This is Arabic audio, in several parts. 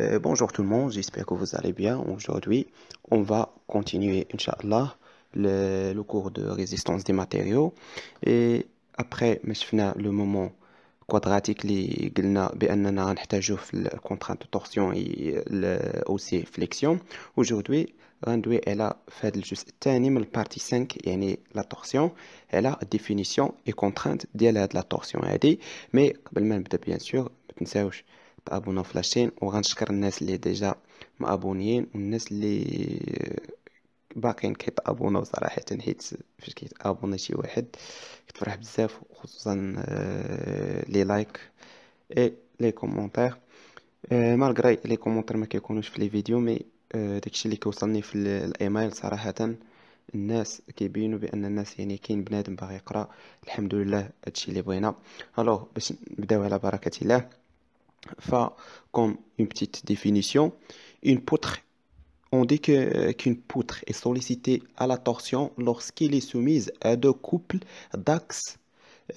Euh, bonjour tout le monde, j'espère que vous allez bien. Aujourd'hui, on va continuer, Inch'Allah, le, cours de résistance des matériaux. Et après, le moment quadratique, les la contrainte de torsion et euh, aussi flexion. Aujourd'hui, on va fait juste juste partie partie 5 يعني la torsion. Elle a définition et contrainte de la torsion mais bien sûr, je ne sais pas. تابونا في لاشين وغنشكر الناس اللي ديجا مابونيين والناس اللي باقيين كيتابونا صراحه حيت فاش كيتابونا شي واحد كتفرح بزاف خصوصا آه، لي لايك اي لي كومونتير آه، مالغري لي كومونتير ما كيكونوش في لي فيديو مي آه، داكشي اللي كيوصلني في الايميل صراحه الناس كيبينوا بان الناس يعني كاين بنادم باغي يقرا الحمد لله هادشي اللي بغينا الو باش نبداو على بركه الله Fa, comme une petite définition, une poutre, on dit qu'une qu poutre est sollicitée à la torsion lorsqu'elle est soumise à deux couples d'axes.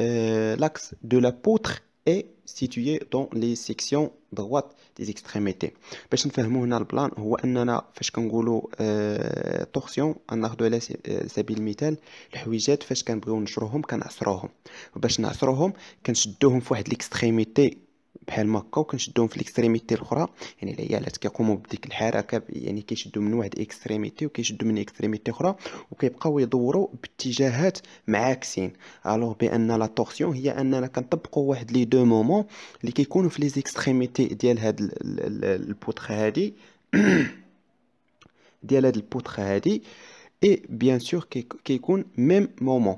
Euh, L'axe de la poutre est situé dans les sections droites des extrémités. باش نفهموا هنا البلان هو اننا فاش كنقولوا اه طورسيون ناخذوا على سبيل المثال الحويجات فاش كنبغيو نشروهم كنعصروهم باش نعصروهم كنشدوهم في واحد l'extrémité بحال هكا وكنشدوهم في ليكستريميتي الاخرى يعني العيالات كيقوموا بديك الحركه يعني كيشدوا من واحد اكستريميتي وكيشدوا من اكستريميتي اخرى وكيبقاو يدوروا باتجاهات معاكسين الوغ بان لا تورسيون هي اننا كنطبقوا واحد لي دو مومون اللي كيكونوا في لي زيكستريميتي ديال هاد البوتخه هادي ديال هاد البوتخه هادي اي بيان سور كيكون ميم مومون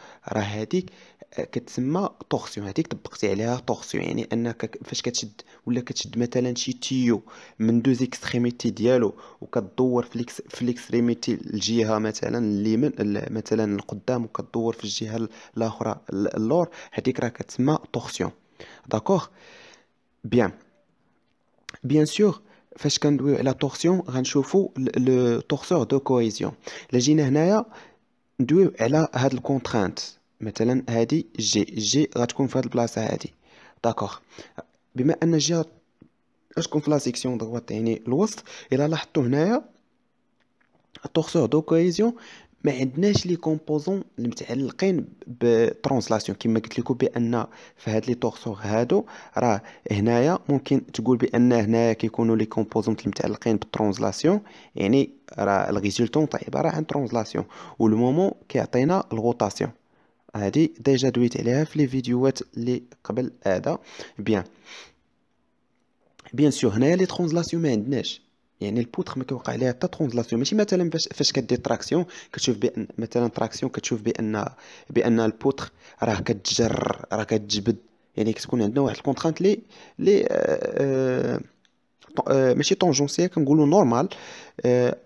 راه هذيك آه، كتسمى طورسيون هذيك طبقتي عليها طورسيون يعني انك فاش كتشد ولا كتشد مثلا شي تيو من دوز اكستريميتي ديالو وكتدور في الاكس في الاكستريميتي الجهه مثلا اليمين مثلا القدام وكتدور في الجهه الاخرى اللور هذيك راه كتسمى طورسيون داكوغ بيان بيان سور فاش كندويو على طورسيون غنشوفو لو طورسور دو كويزيون لجينا جينا هنايا ندويو على هاد الكونترانت مثلا هادي جي جي غتكون في هاد البلاصه هادي داكوغ بما ان جي غتكون في لا سيكسيون دروات يعني الوسط الا لاحظتوا هنايا التورسور دو كويزيون ما عندناش لي كومبوزون المتعلقين بترونسلاسيون كما قلت لكم بان في هاد لي تورسور هادو راه هنايا ممكن تقول بان هنايا كيكونوا لي كومبوزون المتعلقين بالترونسلاسيون يعني راه الريزولتون طيب عباره عن ترونسلاسيون والمومون كيعطينا الغوطاسيون هادي ديجا دويت عليها في لي فيديوهات اللي قبل هذا بيان بيان سور هنايا لي ترونسلاسيون ما عندناش يعني البوتخ ما كيوقع ليها حتى ترونزلاسيون ماشي مثلا فاش فاش كدير تراكسيون كتشوف بان مثلا تراكسيون كتشوف بان بان البوتخ راه كتجر راه كتجبد يعني كتكون عندنا واحد الكونترانت لي لي آه آه ماشي طونجونسيال كنقولوا نورمال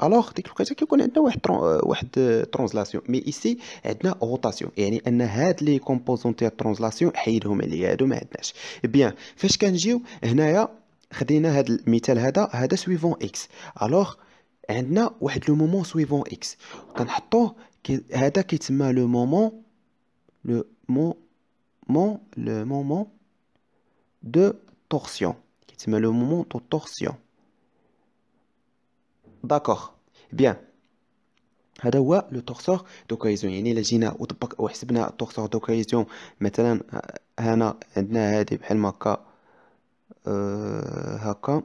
الوغ ديك الوقيته كيكون عندنا واحد ترون واحد ترونزلاسيون مي ايسي عندنا روتاسيون يعني ان هاد لي كومبوزون تاع الترونزلاسيون حيدهم عليا هادو ما عندناش بيان eh فاش كنجيو هنايا خدينا هذا المثال هذا هذا سويفون اكس الوغ عندنا واحد لو مومون سويفون اكس كنحطوه هذا كيتسمى لو مومون لو مومون لو مومون دو تورسيون كيتسمى لو مومون دو تورسيون داكوغ بيان هذا هو لو تورسور دو كويزيون يعني الا جينا وطبق وحسبنا التورسور دو كويزيون مثلا آه، هنا عندنا هذه بحال هكا آه، هكا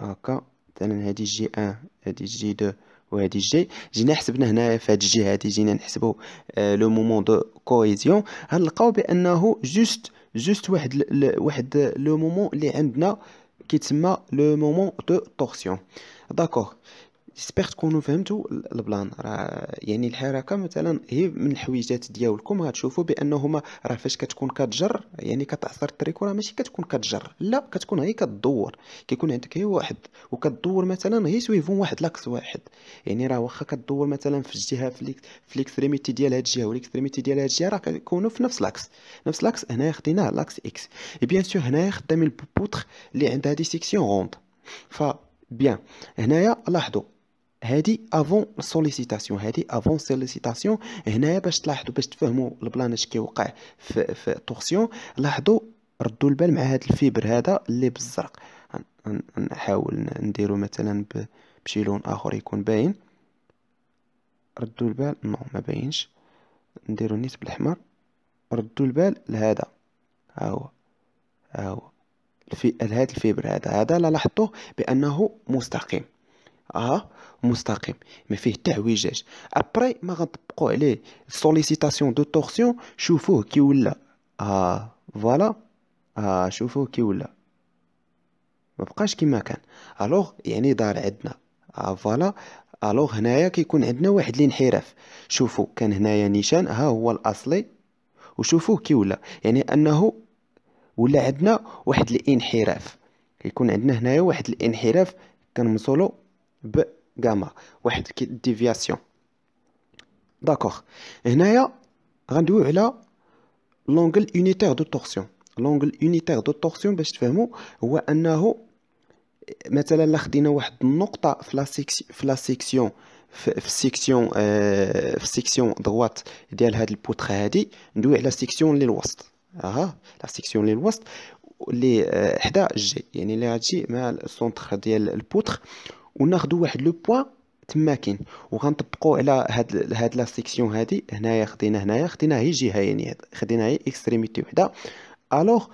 هكا مثلا هادي جي ان هادي جي دو وهادي جي جينا حسبنا هنايا فهاد هاد الجي هادي جينا نحسبو آه، لو مومون دو كويزيون غنلقاو بانه جوست جوست واحد ل... واحد لو مومون اللي عندنا كيتسمى لو مومون دو تورسيون داكوغ جيسبيغ تكونوا فهمتوا البلان راه يعني الحركه مثلا هي من الحويجات ديالكم غتشوفوا بانهما راه فاش كتكون كتجر يعني كتعصر الطريق راه ماشي كتكون كتجر لا كتكون هي كتدور كيكون عندك هي واحد وكتدور مثلا هي سويفون واحد لاكس واحد يعني راه واخا كتدور مثلا في الجهه في ليكستريميتي ديال هاد الجهه ليكستريميتي ديال هاد الجهه راه كيكونوا في نفس لاكس نفس لاكس هنايا خديناه لاكس اكس اي بيان سور هنايا خدامين البوبوتر اللي عندها دي سيكسيون روند ف بيان هنايا لاحظوا هادي افون سوليسيتاسيون هادي افون سوليسيتاسيون هنايا باش تلاحظوا باش تفهموا البلان كيوقع في في طورسيون لاحظوا ردوا البال مع هاد الفيبر هذا اللي بالزرق نحاول نديرو مثلا بشي لون اخر يكون باين ردوا البال نو ما باينش نديرو نيت بالاحمر ردوا البال لهذا ها هو ها هو الفي... هذا الفيبر هذا هذا لاحظتوه بانه مستقيم اه مستقيم ما فيه تعويجات ابري ما غنطبقوا عليه سوليسيتاسيون دو تورسيون شوفوه كي ولا ها آه، فوالا آه. شوفوه كي ولا ما بقاش كيما كان الوغ يعني دار عندنا آه. فوالا الوغ هنايا كيكون عندنا واحد الانحراف شوفوا كان هنايا نيشان ها هو الاصلي وشوفوه كي ولا يعني انه ولا عندنا واحد الانحراف كيكون عندنا هنايا واحد الانحراف كنمصولو ب غاما واحد ديفياسيون داكوغ هنايا غندويو على لونغل يونيتير دو تورسيون لونغل يونيتير دو تورسيون باش تفهمو هو انه مثلا لا خدينا واحد النقطه في لا في لا سيكسيون في السيكسيون في السيكسيون آه، دروات ديال هاد البوتخ هادي ندوي على سيكسيون اللي الوسط ها لا سيكسيون الوسط اللي آه، حدا جي يعني اللي غتجي مع السونتر ديال البوتخ وناخذوا واحد لو بوان تما كاين وغنطبقوا على هاد هاد لا سيكسيون هادي هنايا خدينا هنايا خدينا هي جهه يعني خدينا هي اكستريميتي وحده الوغ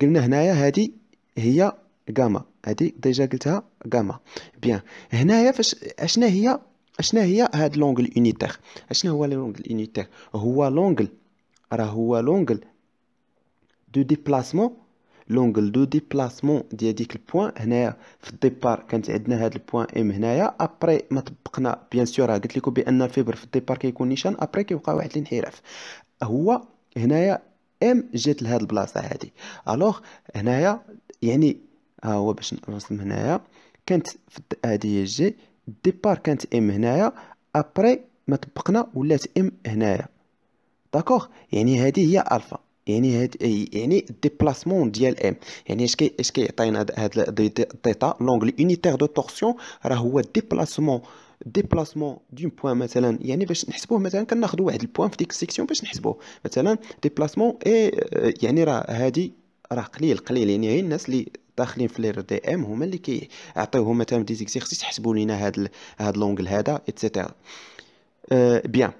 قلنا هنايا هادي هي غاما هادي ديجا قلتها غاما بيان هنايا فاش اشنا هي اشنا هي هاد لونغل يونيتير اشنا هو لونغل يونيتير هو لونغل راه هو لونغل دو ديبلاسمون لونجل دو ديبلاسمون ديال ديك البوان هنايا في الديبار كانت عندنا هاد البوان ام هنايا ابري ما طبقنا بيان سور قلت لكم بان الفيبر في الديبار كيكون نيشان ابري كيبقى واحد الانحراف هو هنايا ام جات لهاد البلاصه هادي الوغ هنايا يعني ها هو باش نرسم هنايا كانت هادي هي جي الديبار كانت ام هنايا ابري ما طبقنا ولات ام هنايا داكوغ يعني هادي هي الفا يعني هاد يعني ديبلاسمون ديال ام يعني اش كي اش كيعطينا هاد الديتا لونغلي اونيتير دو تورسيون راه هو ديبلاسمون ديبلاسمون دون بوان مثلا يعني باش نحسبوه مثلا كناخذ واحد البوان في ديك السيكسيون باش نحسبوه مثلا ديبلاسمون اي يعني راه هادي راه قليل قليل يعني غير الناس اللي داخلين في لير دي ام هما اللي كيعطيوهم مثلا ديزيكسيرسيس حسبوا لينا هاد هاد لونغل هذا اتسيتيرا أه بيان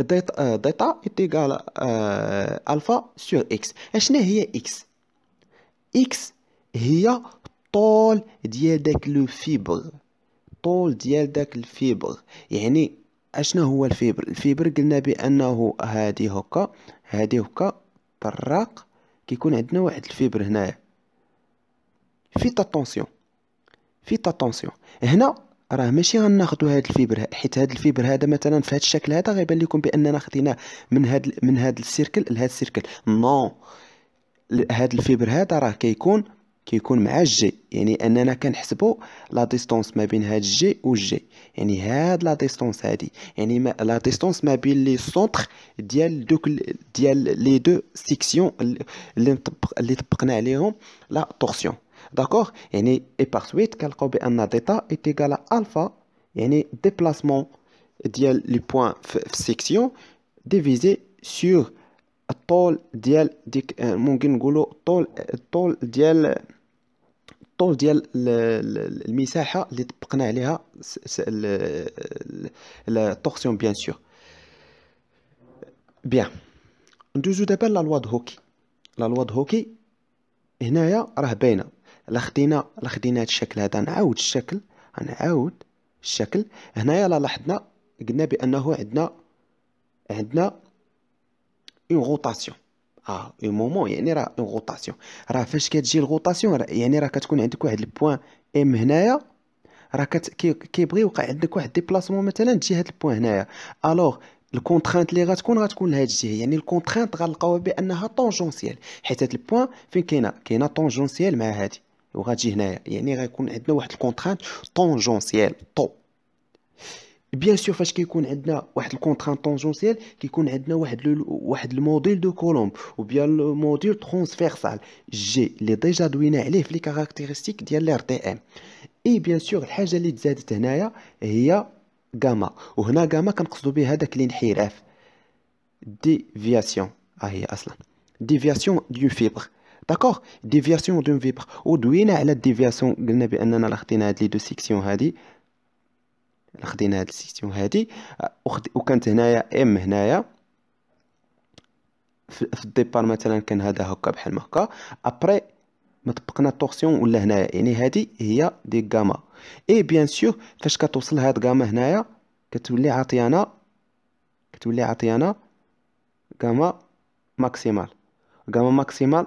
ديتا ايتيغال آه، ألفا سور إكس آه، أشنا هي إكس إكس هي طول ديال داك لو فيبر طول ديال داك الفيبر يعني اشنا هو الفيبر الفيبر قلنا بانه هادي هكا هادي هكا براق كيكون عندنا واحد الفيبر هنايا في تا طونسيون في طونسيون هنا راه ماشي غناخذوا هاد الفيبر حيت هاد الفيبر هذا مثلا في هاد الشكل هذا غيبان لكم باننا خديناه من هاد من هاد السيركل لهاد السيركل نو هاد الفيبر هذا راه كيكون كيكون مع الجي يعني اننا كنحسبوا لا ديستونس ما بين هاد الجي والجي يعني هاد لا ديستونس هادي يعني ما لا ديستونس ما بين لي سونتر ديال دوك ديال لي دو سيكسيون اللي اللي طبقنا عليهم لا تورسيون D'accord Et par suite, il est égal à alpha, déplacement d'iel les points section divisé sur tol d'iel, euh, euh, la tol tol d'iel. la la la bien sûr. Bien. التورسيون بيان la loi de دابا La الا خدينا الا خدينا هاد الشكل هذا نعاود الشكل غنعاود الشكل هنايا لا لاحظنا قلنا بانه عندنا عندنا اون غوطاسيون اه اون مومون يعني راه اون غوطاسيون راه فاش كتجي الغوطاسيون يعني راه كتكون عندك واحد البوان ام هنايا راه كت كيبغي يوقع عندك واحد ديبلاسمون مثلا تجي هاد البوان هنايا الوغ الكونترانت اللي غتكون غتكون لهاد الجهه يعني الكونترانت غنلقاوها بانها طونجونسيال حيت هاد البوان فين كاينه كاينه طونجونسيال مع هادي وغاتجي هنايا يعني غيكون عندنا واحد الكونترانت طونجونسيال طو بيان سور فاش كيكون عندنا واحد الكونتران طونجونسيال كيكون عندنا واحد لو واحد الموديل دو كولومب وبيان موديل ترونسفيرسال جي اللي ديجا دوينا عليه في لي كاركتيرستيك ديال الار تي ام اي بيان سور الحاجه اللي تزادت هنايا هي غاما وهنا غاما كنقصدو به هذاك الانحراف ديفياسيون ها ah, هي اصلا ديفياسيون دو فيبر داكوغ ديفياسيون دون فيبر ودوينا على الديفياسيون قلنا باننا راه خدينا هاد لي دو سيكسيون هادي خدينا هاد السيكسيون هادي وكانت هنايا ام هنايا في الديبار مثلا كان هذا هكا بحال ما هكا ابري ما طبقنا التورسيون ولا هنايا يعني هادي هي دي غاما اي بيان سيغ فاش كتوصل هاد غاما هنايا كتولي عاطيانا كتولي عاطيانا غاما ماكسيمال غاما ماكسيمال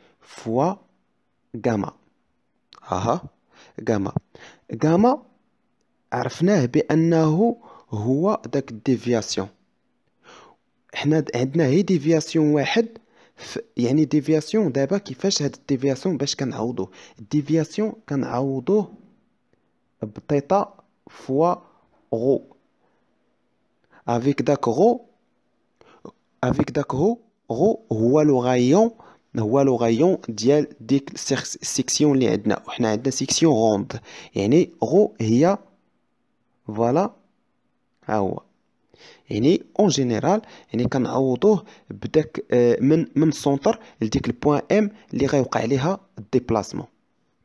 fois جاما اها جاما جاما عرفناه بانه هو داك ديفياسيون حنا عندنا هي ديفياسيون واحد يعني ديفياسيون دابا كيفاش هاد الديفياسيون باش كنعوضوه الديفياسيون كنعوضوه بطيطا فوا غو افيك داك غو افيك داك هو غو هو لو غايون هو غايون ديال ديك السيكسيون اللي عندنا وحنا عندنا سيكسيون غوند يعني غو هي فوالا ها هو يعني اون جينيرال يعني كنعوضوه بداك آه، من من سونتر لديك البوان ام اللي غيوقع عليها الديبلاسمون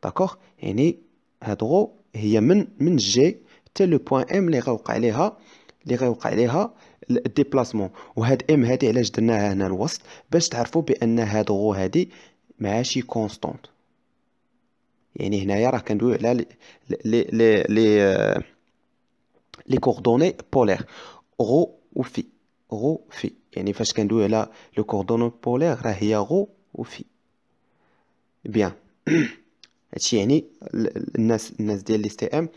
داكوغ يعني هاد غو هي من من جي حتى لو بوان ام اللي غيوقع عليها اللي غيوقع عليها الديبلاسمون وهاد ام هادي علاش درناها هنا الوسط باش تعرفوا بان هاد غو هادي ماشي كونستونت يعني هنايا راه كندويو على لي لي لي لي كوردوني بولير غو وفي غو في يعني فاش كندويو على لو كوردون بولير راه هي غو وفي بيان هادشي يعني الناس الناس ديال لي ستي ام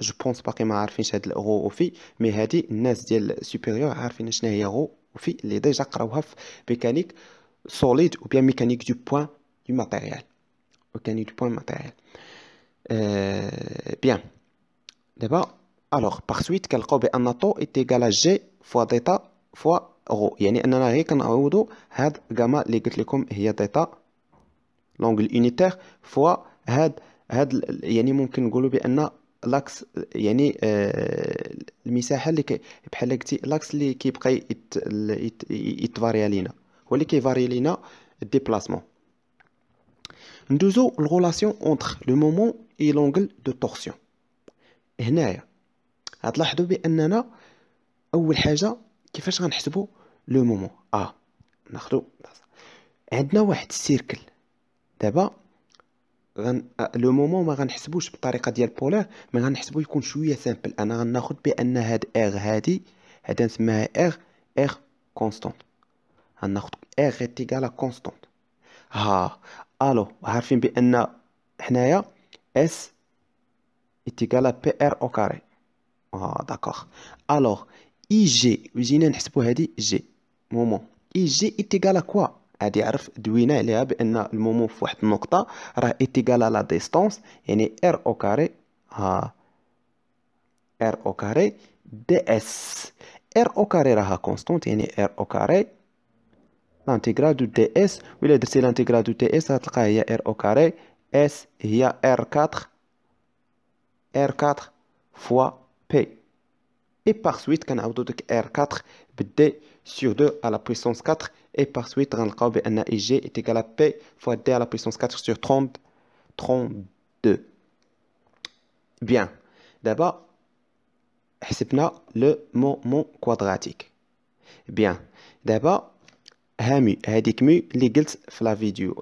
جو بونس باقي ما عارفينش هاد غو وفي مي هادي الناس ديال سوبيريور عارفين شنو هي غو وفي اللي ديجا قراوها في ميكانيك سوليد او بيان ميكانيك دو بوين دو ماتيريال ميكانيك دو بوين ماتيريال بيان دابا الوغ باغ سويت كنلقاو بان طو ايتيكالا جي فوا ديتا فوا غو يعني اننا غير كنعوضو هاد غاما اللي قلت لكم هي ديتا لونغل اونيتيغ فوا هاد هاد يعني ممكن نقولوا بان لاكس يعني المساحه اللي بحال قلتي لاكس اللي كيبقى يتفاريا لينا هو اللي كيفاري لينا الديبلاسمون ندوزو الغولاسيون اونتر لو مومون اي لونغل دو تورسيون هنايا غتلاحظوا باننا اول حاجه كيفاش غنحسبوا لو مومون ا آه. Ah, ناخذوا عندنا واحد السيركل دابا غن... لو آه، مومون ما غنحسبوش بالطريقه ديال بولار ما غنحسبو يكون شويه سامبل انا غناخد بان هاد اغ هادي هادا نسميها اغ اغ كونستانت غناخد اغ اتيكالا كونستانت ها الو عارفين بان حنايا اس اتيكالا بي ار او كاري اه داكوغ الوغ اي e جي جينا نحسبو هادي جي مومون اي جي اتيكالا كوا غادي يعرف دوينا عليها بان المومون في واحد النقطه راه ايتيغال على ديستونس يعني ار او كاري ها ار او كاري دي اس ار او كاري راها كونستونت يعني ار او كاري لانتيغرال دو دي اس ولا درتي لانتيغرال دو دي اس غتلقى هي ار او كاري اس هي ار 4 ار 4 فوا بي اي باغ سويت كنعاودو ديك ار 4 بدي sur 2 à la puissance 4 et par suite que le IG est égal à P fois D à la puissance 4 sur 30 32 bien d'abord c'est le moment quadratique bien d'abord ها مي هذيك مي قلت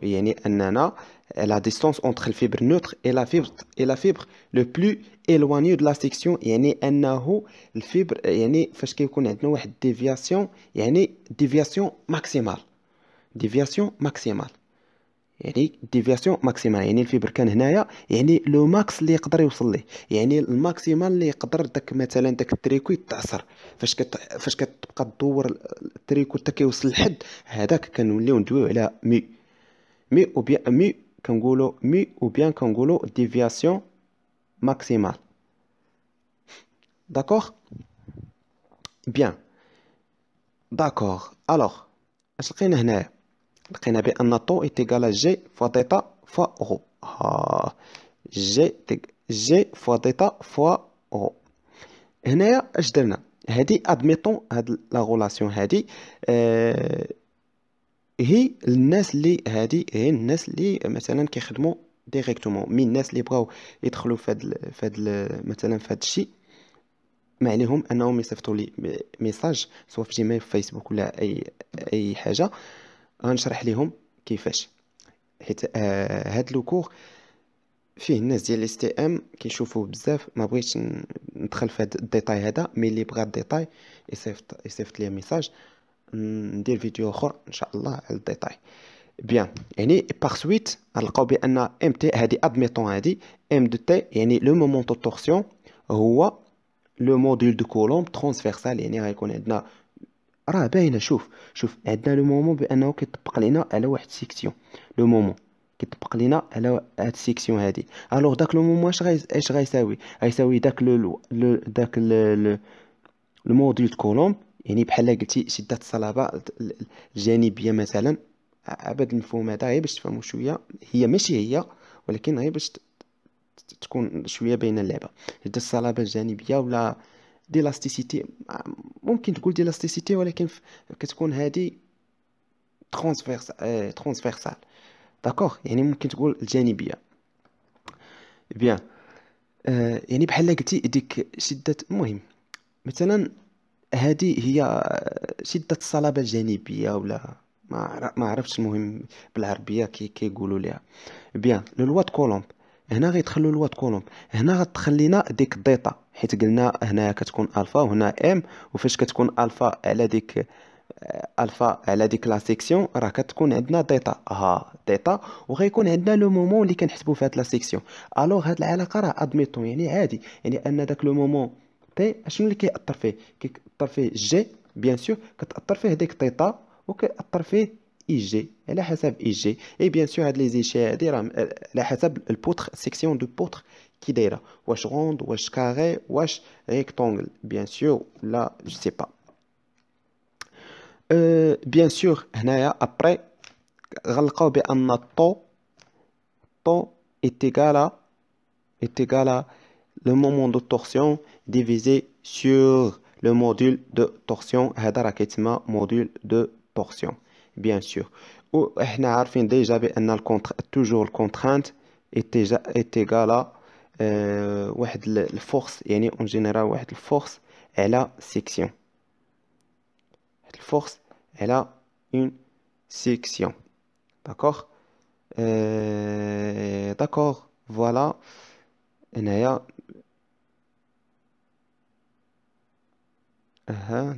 يعني اننا Euh, la distance entre le fibre neutre et la fibre et la fibre le plus éloigné de la section يعني انه الفيبر يعني فاش كيكون عندنا واحد ديفياسيون يعني ديفياسيون ماكسيمال ديفياسيون ماكسيمال يعني ديفياسيون ماكسيمال يعني الفيبر كان هنايا يعني لو ماكس اللي يقدر يوصل ليه يعني الماكسيمال اللي يقدر داك مثلا داك التريكو يتعصر فاش كت فاش كتبقى تدور التريكو حتى كيوصل لحد هذاك كنوليو ندويو على مي مي او بيان مي Kangolo mu ou bien Kangolo déviation maximale. D'accord Bien. D'accord. Alors, un taux est égal à G fois delta fois rho ah, G, fois delta fois rho هنايا je Je relation euh, هي الناس اللي هادي هي الناس اللي مثلا كيخدموا ديريكتومون مي الناس اللي بغاو يدخلوا فهاد فهاد مثلا فهاد الشيء ما عليهم انهم يصيفطوا لي ميساج سواء في جيميل في فيسبوك ولا اي اي حاجه غنشرح لهم كيفاش حيت آه، هاد هاد كور فيه الناس ديال الاس تي ام كيشوفوا بزاف ما بغيتش ندخل في هاد الديتاي هذا مي اللي بغى الديتاي يصيفط يصيفط ليا ميساج ندير فيديو اخر ان شاء الله على الديتاي بيان يعني باغ سويت غنلقاو بان ام تي هادي ادميتون هادي ام دو تي يعني لو مومون دو تورسيون هو لو موديل دو كولومب ترانسفيرسال يعني غيكون عندنا راه باينه شوف شوف عندنا لو مومون بانه كيطبق لينا على واحد سيكسيون لو مومون كيطبق لينا على هاد السيكسيون هادي الوغ داك لو مومون اش غاي اش غيساوي غيساوي داك لو داك لو موديل دو كولومب يعني بحال قلتي شده الصلابه الجانبيه مثلا عبد المفهوم هذا غير باش تفهموا شويه هي ماشي هي ولكن غير باش تكون شويه بين اللعبه شده الصلابه الجانبيه ولا ديلاستيسيتي ممكن تقول ديلاستيسيتي ولكن كتكون هذه ترانسفيرس اه ترانسفيرسال داكوغ يعني ممكن تقول الجانبيه بيان آه يعني بحال قلتي ديك شده المهم مثلا هذه هي شده الصلابه الجانبيه ولا ما عرفتش المهم بالعربيه كي كيقولوا ليها بيان لو لوا كولومب هنا غيدخلوا لوا كولومب هنا غتخلينا ديك الضيطه حيت قلنا هنا كتكون الفا وهنا ام وفاش كتكون الفا على ديك الفا على ديك لا سيكسيون راه كتكون عندنا ديتا ها ديتا وغيكون عندنا لو مومون اللي كنحسبوا في هاد لا سيكسيون الوغ هاد العلاقه راه ادميتون يعني عادي يعني ان داك لو مومون t est simplement que Parfait G bien sûr parfait IG e e et bien sûr les section de poutre qui rectangle bien sûr là je sais pas euh, bien sûr après est égal à est égal à le moment de torsion divisé sur le module de torsion module de torsion bien sûr ou nous déjà toujours la contrainte est égale est égal à euh, force la force en général la force est la section la force est la une section d'accord euh, d'accord voilà Aha,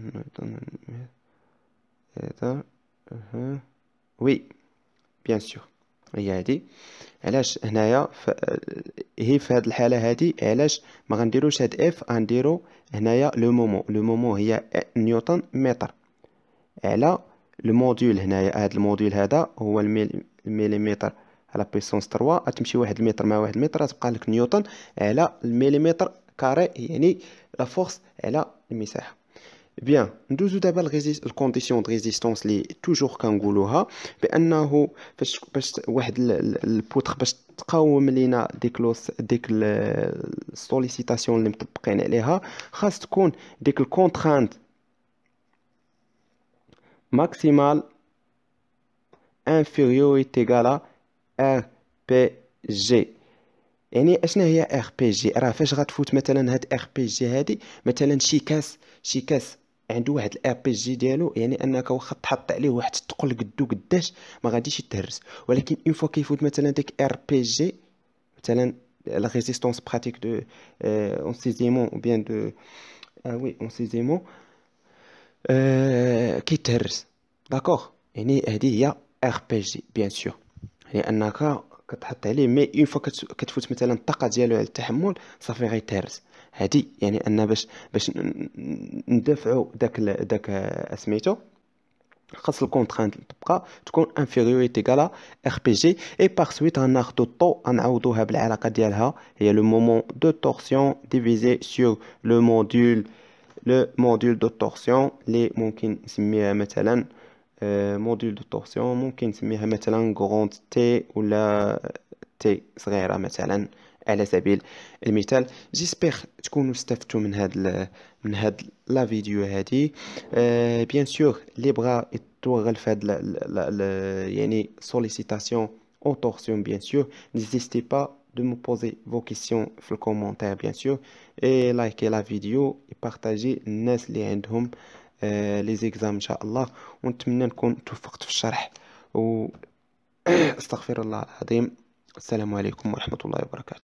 وي بيان sûr. هي هادي علاش هنايا ف... هي في هاد الحاله هادي علاش ما غنديروش هاد اف غنديرو هنايا لو مومو لو مومو هي نيوتن متر على الموديول هنايا هاد الموديول هذا هو المليمتر على بيسونس 3 تمشي واحد المتر مع واحد المتر تبقى لك نيوتن على المليمتر كاري يعني لا فورس على المساحه بيان ندوزو دابا الكونديسيون دو ريزيستونس لي توجور كنقولوها بانه فاش باش واحد البوتر باش تقاوم لينا ديك لوس ديك السوليسيتاسيون اللي مطبقين عليها خاص تكون ديك الكونترانت ماكسيمال infériorité ار بي جي يعني اشنا هي ار بي جي راه فاش غتفوت مثلا هاد ار بي جي هادي مثلا شي كاس شي كاس عنده واحد الاي بي جي ديالو يعني انك واخا تحط عليه واحد الثقل قدو قداش ما غاديش يتهرس ولكن اون فوا كيفوت مثلا ديك ار بي جي مثلا لا ريزيستونس براتيك دو اون سيزيمون او بيان دو اه وي اون سيزيمون كيتهرس داكوغ يعني هادي هي ار بي جي بيان سور يعني انك كتحط عليه مي اون فوا كتفوت مثلا الطاقه ديالو على التحمل صافي غيتهرس هادي يعني ان باش باش ندافعوا داك داك اسميتو خاص الكونترانت تبقى تكون انفيريوريتي كالا ار بي جي اي باغ سويت غناخدو الطو غنعوضوها بالعلاقه ديالها هي لو مومون دو تورسيون ديفيزي سور لو موديول لو موديول دو تورسيون لي ممكن نسميها مثلا موديول دو تورسيون ممكن نسميها مثلا غروند تي ولا تي صغيره مثلا على سبيل المثال جيسبيغ تكونوا استفدتوا من هاد من هاد لا فيديو هادي أه بيان سور اللي بغا يتوغل في هاد لا لا يعني سوليسيتاسيون او تورسيون بيان سور نيزيستي با de me poser vos questions في الكومنتير بيان سور اي لايكي لا فيديو بارطاجي الناس اللي عندهم آه لي زيكزام ان شاء الله ونتمنى نكون توفقت في الشرح و استغفر الله العظيم السلام عليكم ورحمه الله وبركاته